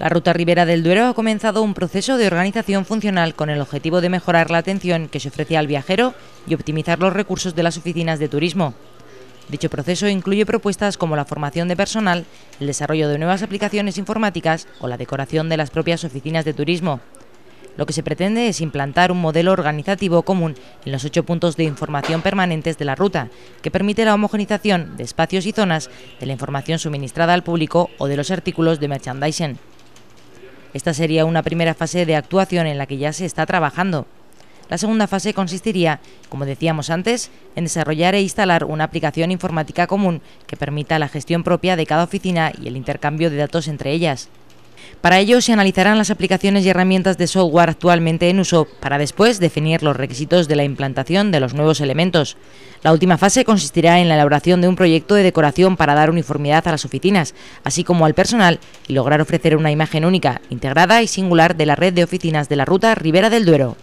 La Ruta Ribera del Duero ha comenzado un proceso de organización funcional con el objetivo de mejorar la atención que se ofrece al viajero y optimizar los recursos de las oficinas de turismo. Dicho proceso incluye propuestas como la formación de personal, el desarrollo de nuevas aplicaciones informáticas o la decoración de las propias oficinas de turismo. Lo que se pretende es implantar un modelo organizativo común en los ocho puntos de información permanentes de la ruta, que permite la homogenización de espacios y zonas, de la información suministrada al público o de los artículos de merchandising. Esta sería una primera fase de actuación en la que ya se está trabajando. La segunda fase consistiría, como decíamos antes, en desarrollar e instalar una aplicación informática común que permita la gestión propia de cada oficina y el intercambio de datos entre ellas. Para ello se analizarán las aplicaciones y herramientas de software actualmente en uso para después definir los requisitos de la implantación de los nuevos elementos. La última fase consistirá en la elaboración de un proyecto de decoración para dar uniformidad a las oficinas, así como al personal, y lograr ofrecer una imagen única, integrada y singular de la red de oficinas de la ruta Ribera del Duero.